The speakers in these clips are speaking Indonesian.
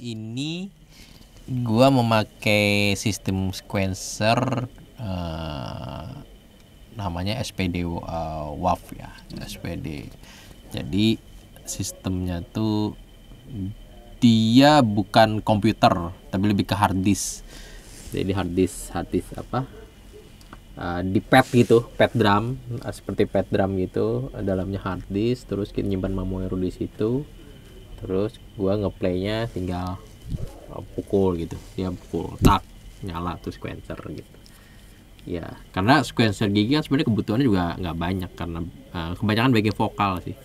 ini gua memakai sistem sequencer uh, namanya SPD uh, eh, WAF ya SPD jadi sistemnya tuh dia bukan komputer tapi lebih ke hard disk jadi hard disk hard disk apa uh, di pad gitu pad drum seperti pad drum gitu dalamnya hard disk terus kita nyimpan memori di situ terus gua ngeplaynya tinggal uh, pukul gitu ya pukul tak nyala tuh sequencer gitu ya karena sequencer gigi kan sebenarnya kebutuhannya juga nggak banyak karena uh, kebanyakan bagian vokal sih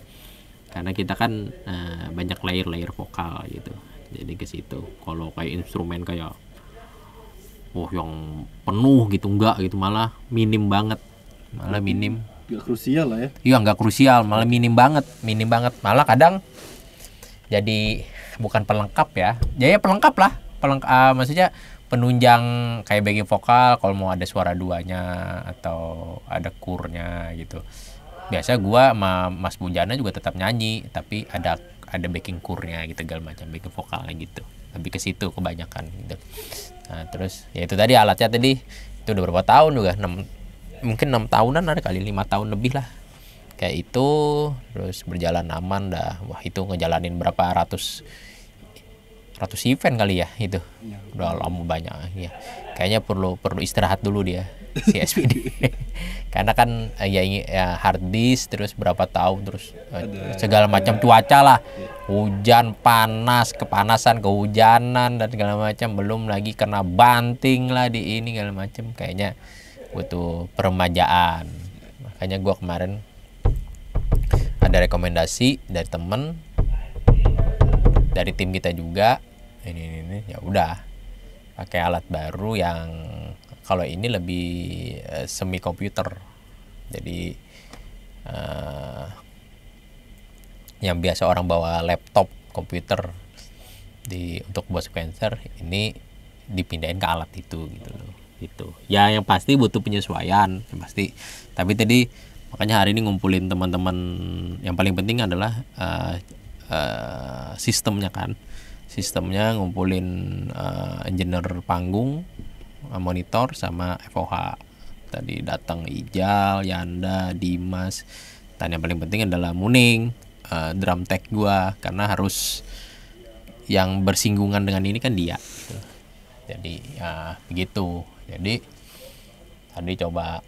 karena kita kan uh, banyak layer-layer vokal gitu jadi ke situ kalau kayak instrumen kayak oh yang penuh gitu enggak gitu malah minim banget malah minim nggak krusial lah ya iya nggak krusial malah minim banget minim banget malah kadang jadi bukan pelengkap ya jadi ya, ya, pelengkap lah pelengkap uh, maksudnya penunjang kayak backing vokal kalau mau ada suara duanya atau ada kurnya gitu biasa gua sama Mas Bunjana juga tetap nyanyi tapi ada ada backing kurnya gitu gal macam backing vokalnya gitu lebih ke situ kebanyakan gitu nah terus ya itu tadi alatnya tadi itu udah berapa tahun juga 6 mungkin enam tahunan ada kali lima tahun lebih lah kayak itu terus berjalan aman dah wah itu ngejalanin berapa ratus ratus event kali ya itu iya. udah lama banyak ya kayaknya perlu perlu istirahat dulu dia si SPD karena kan eh, ya, ya hard disk terus berapa tahun terus eh, ada, segala macam cuaca lah iya. hujan panas kepanasan kehujanan dan segala macam belum lagi kena banting lah di ini segala macam kayaknya butuh peremajaan makanya gua kemarin ada rekomendasi dari temen dari tim kita juga ini ini, ini. ya udah pakai alat baru yang kalau ini lebih eh, semi komputer jadi uh, yang biasa orang bawa laptop komputer di untuk buat sequencer ini dipindahin ke alat itu gitu loh gitu ya yang pasti butuh penyesuaian yang pasti tapi tadi makanya hari ini ngumpulin teman-teman yang paling penting adalah uh, uh, sistemnya kan sistemnya ngumpulin uh, engineer panggung uh, monitor sama FOH tadi datang Ijal, Yanda, Dimas dan yang paling penting adalah Muning uh, drum tech gua karena harus yang bersinggungan dengan ini kan dia jadi ya begitu jadi tadi coba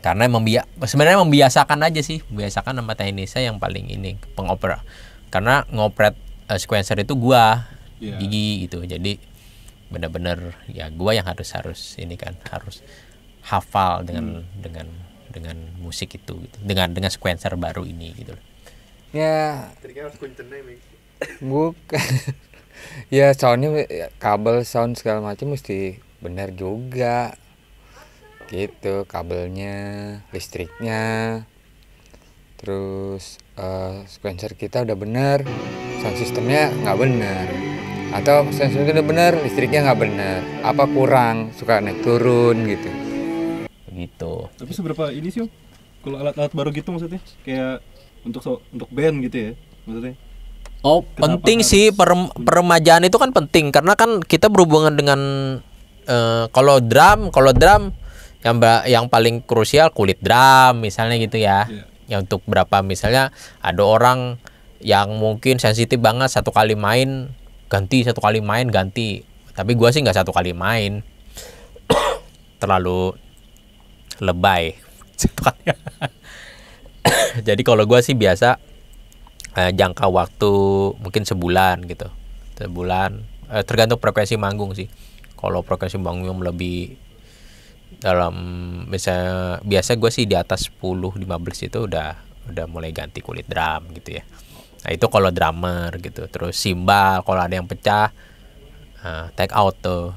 karena membia sebenarnya membiasakan aja sih biasakan sama teknisnya yang paling ini pengoper, karena ngopret uh, sequencer itu gua yeah. gigi gitu jadi bener-bener ya gua yang harus harus ini kan harus hafal dengan hmm. dengan dengan musik itu gitu. dengan dengan sequencer baru ini gitu loh ya kan buk ya soundnya ya, kabel sound segala macam mesti benar juga gitu kabelnya listriknya terus uh, eh, sequencer kita udah bener sound systemnya nggak bener atau sound system udah bener listriknya nggak bener apa kurang suka naik turun gitu gitu tapi seberapa ini sih kalau alat-alat baru gitu maksudnya kayak untuk so, untuk band gitu ya maksudnya Oh Kenapa penting kan? sih perem, hmm. peremajaan itu kan penting karena kan kita berhubungan dengan uh, kalau drum kalau drum yang yang paling krusial kulit drum misalnya gitu ya yeah. ya untuk berapa misalnya ada orang yang mungkin sensitif banget satu kali main ganti satu kali main ganti tapi gua sih nggak satu kali main terlalu lebay jadi kalau gua sih biasa eh, jangka waktu mungkin sebulan gitu sebulan eh, tergantung frekuensi manggung sih kalau frekuensi manggung lebih dalam misalnya biasa gue sih di atas 10 15 itu udah udah mulai ganti kulit drum gitu ya nah itu kalau drummer gitu terus simbal kalau ada yang pecah uh, take out tuh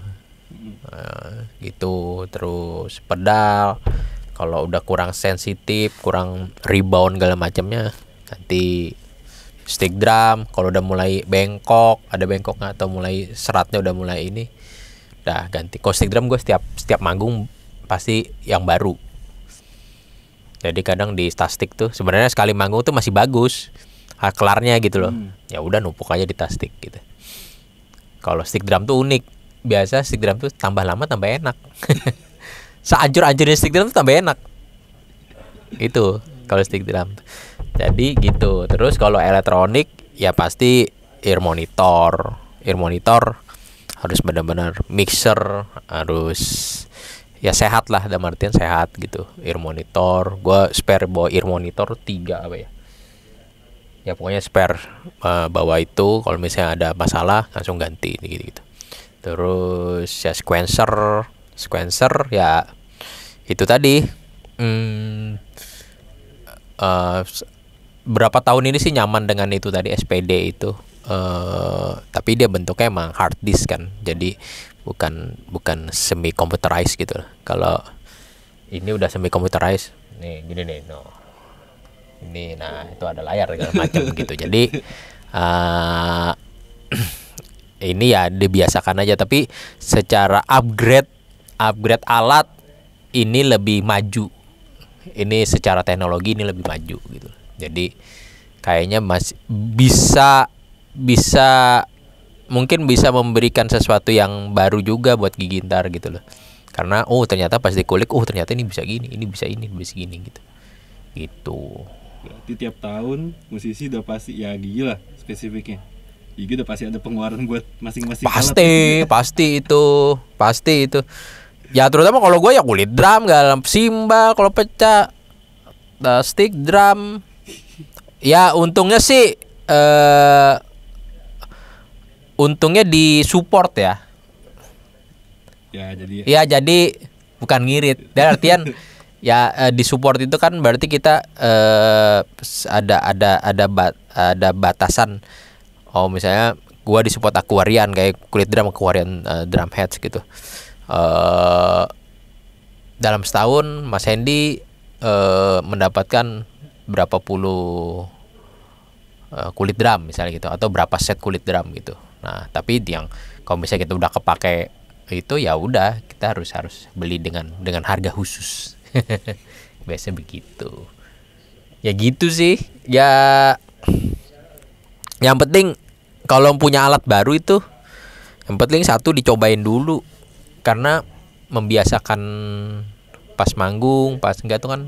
uh, gitu terus pedal kalau udah kurang sensitif kurang rebound segala macamnya nanti stick drum kalau udah mulai bengkok ada bengkok nggak atau mulai seratnya udah mulai ini dah ganti kalau stick drum gue setiap setiap manggung pasti yang baru jadi kadang di tastik tuh sebenarnya sekali manggung tuh masih bagus kelarnya gitu loh hmm. ya udah numpuk aja di tastik gitu kalau stick drum tuh unik biasa stick drum tuh tambah lama tambah enak seanjur anjurnya stick drum tuh tambah enak itu kalau stick drum jadi gitu terus kalau elektronik ya pasti ear monitor ear monitor harus benar-benar mixer harus ya sehat lah dalam artian sehat gitu ear monitor gue spare bawa ear monitor tiga apa ya ya pokoknya spare uh, bawa itu kalau misalnya ada masalah langsung ganti gitu gitu terus ya sequencer sequencer ya itu tadi hmm, uh, berapa tahun ini sih nyaman dengan itu tadi SPD itu uh, tapi dia bentuknya emang hard disk kan jadi bukan bukan semi computerized gitu kalau ini udah semi computerized nih gini nih no ini nah itu ada layar segala macam gitu jadi uh, ini ya dibiasakan aja tapi secara upgrade upgrade alat ini lebih maju ini secara teknologi ini lebih maju gitu jadi kayaknya masih bisa bisa mungkin bisa memberikan sesuatu yang baru juga buat gigi ntar gitu loh karena oh ternyata pas dikulik oh ternyata ini bisa gini ini bisa ini bisa gini gitu gitu berarti tiap tahun musisi udah pasti ya gigi lah spesifiknya gigi udah pasti ada pengeluaran buat masing-masing pasti gitu alat. Ya. pasti itu pasti itu ya terutama kalau gue ya kulit drum galam simba kalau pecah plastik eh, stick drum ya untungnya sih eh uh, untungnya di support ya ya jadi ya jadi bukan ngirit dan artian ya eh, di support itu kan berarti kita eh, ada ada ada bat, ada batasan oh misalnya gua di support akuarian kayak kulit drum akuarian eh, drum heads gitu eh, dalam setahun Mas Hendy eh, mendapatkan berapa puluh eh, kulit drum misalnya gitu atau berapa set kulit drum gitu Nah, tapi yang kalau misalnya kita udah kepake itu ya udah kita harus harus beli dengan dengan harga khusus. biasanya begitu. Ya gitu sih. Ya yang penting kalau punya alat baru itu yang penting satu dicobain dulu karena membiasakan pas manggung, pas enggak tuh kan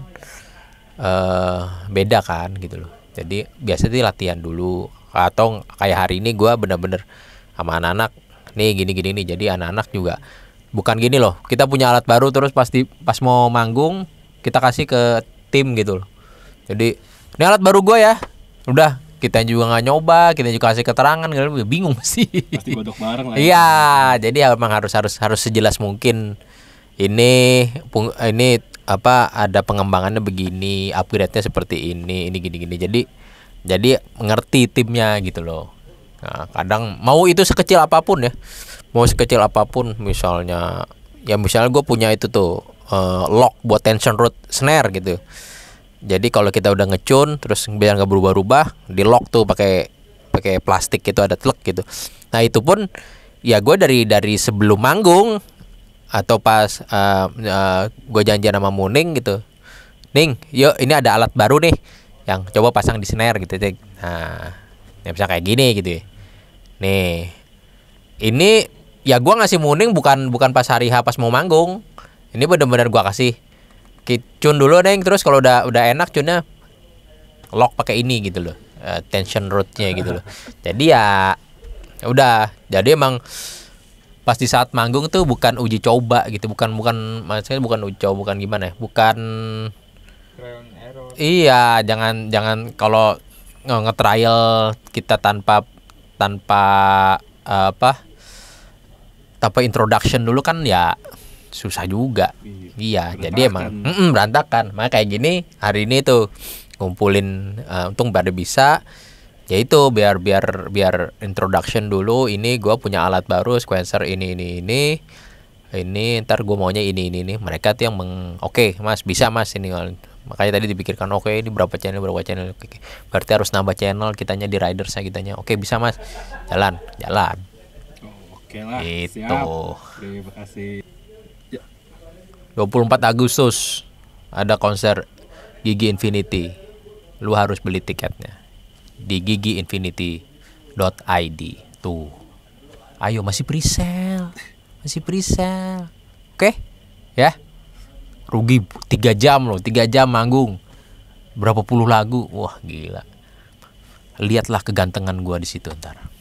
uh, beda kan gitu loh. Jadi biasa sih latihan dulu atau kayak hari ini gue bener-bener sama anak-anak nih gini-gini nih jadi anak-anak juga bukan gini loh kita punya alat baru terus pasti pas mau manggung kita kasih ke tim gitu loh jadi ini alat baru gue ya udah kita juga nggak nyoba kita juga kasih keterangan gitu bingung sih pasti ya. iya jadi ya emang harus harus harus sejelas mungkin ini ini apa ada pengembangannya begini upgrade nya seperti ini ini gini gini jadi jadi mengerti timnya gitu loh nah, kadang mau itu sekecil apapun ya mau sekecil apapun misalnya ya misalnya gue punya itu tuh uh, lock buat tension root snare gitu jadi kalau kita udah ngecun terus biar nggak berubah-ubah di lock tuh pakai pakai plastik gitu ada telek gitu nah itu pun ya gue dari dari sebelum manggung atau pas uh, eh, uh, eh, gue janjian sama Muning gitu Ning, yuk ini ada alat baru nih yang coba pasang di snare gitu cek nah ya bisa kayak gini gitu ya. nih ini ya gua ngasih muning bukan bukan pas hari H pas mau manggung ini bener-bener gua kasih cun dulu deh terus kalau udah udah enak cunnya lock pakai ini gitu loh uh, tension rootnya gitu loh jadi ya, ya udah jadi emang pas di saat manggung tuh bukan uji coba gitu bukan bukan maksudnya bukan uji coba bukan gimana ya bukan Iya, jangan jangan kalau nge-trial kita tanpa tanpa uh, apa? Tanpa introduction dulu kan ya susah juga. Iya, iya jadi emang mm -mm, berantakan. Makanya kayak gini hari ini tuh ngumpulin uh, untung pada bisa ya itu biar biar biar introduction dulu ini gue punya alat baru sequencer ini ini ini ini ntar gue maunya ini ini ini mereka tuh yang meng oke okay, mas bisa mas ini makanya tadi dipikirkan oke okay, ini berapa channel berapa channel oke, okay, berarti harus nambah channel kitanya di ridersnya kitanya oke okay, bisa mas jalan jalan oke lah itu terima kasih 24 ya. Agustus ada konser Gigi Infinity lu harus beli tiketnya di Gigi Infinity id tuh ayo masih presale masih presale oke okay? ya yeah? rugi tiga jam loh tiga jam manggung berapa puluh lagu wah gila lihatlah kegantengan gue di situ ntar